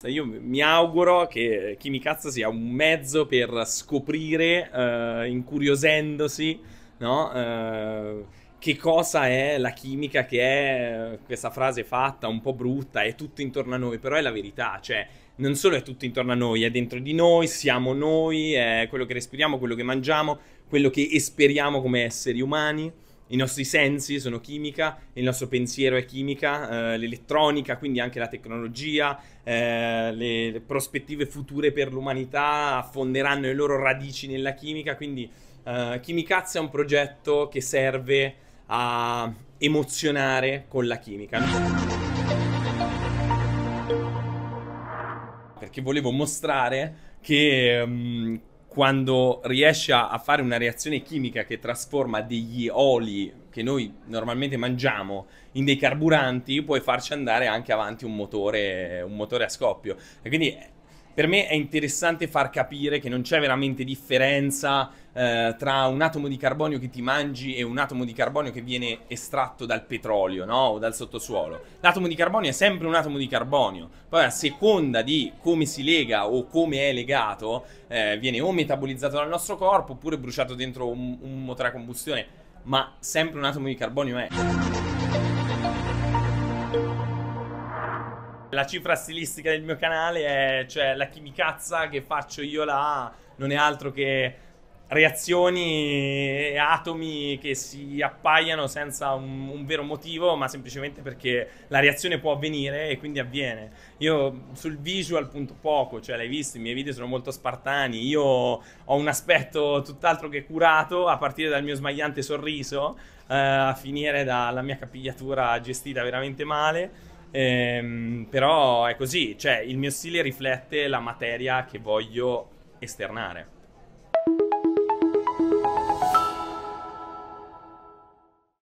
Cioè, io mi auguro che chi mi sia un mezzo per scoprire, uh, incuriosendosi, no? Uh, che cosa è la chimica che è eh, questa frase fatta un po' brutta, è tutto intorno a noi, però è la verità, cioè non solo è tutto intorno a noi, è dentro di noi, siamo noi, è quello che respiriamo, quello che mangiamo, quello che esperiamo come esseri umani i nostri sensi sono chimica, il nostro pensiero è chimica, eh, l'elettronica, quindi anche la tecnologia, eh, le, prospettive future per l'umanità affonderanno le loro radici nella chimica, quindi eh, Chimicazza è un progetto che serve a emozionare con la chimica. Perché volevo mostrare che um, quando riesce a fare una reazione chimica che trasforma degli oli che noi normalmente mangiamo in dei carburanti, puoi farci andare anche avanti un motore, un motore a scoppio. E quindi per me è interessante far capire che non c'è veramente differenza eh, tra un atomo di carbonio che ti mangi e un atomo di carbonio che viene estratto dal petrolio, no? O dal sottosuolo. L'atomo di carbonio è sempre un atomo di carbonio. Poi a seconda di come si lega o come è legato, eh, viene o metabolizzato dal nostro corpo oppure bruciato dentro un, un motore a combustione. Ma sempre un atomo di carbonio è. La cifra stilistica del mio canale è, cioè, la chimicazza che faccio io là non è altro che reazioni e atomi che si appaiano senza un, un, vero motivo, ma semplicemente perché la reazione può avvenire e quindi avviene. Io sul visual punto poco, cioè l'hai visto, i miei video sono molto spartani, io ho un aspetto tutt'altro che curato, a partire dal mio smagliante sorriso, eh, a finire dalla mia capigliatura gestita veramente male Ehm, però è così, cioè il mio stile riflette la materia che voglio esternare.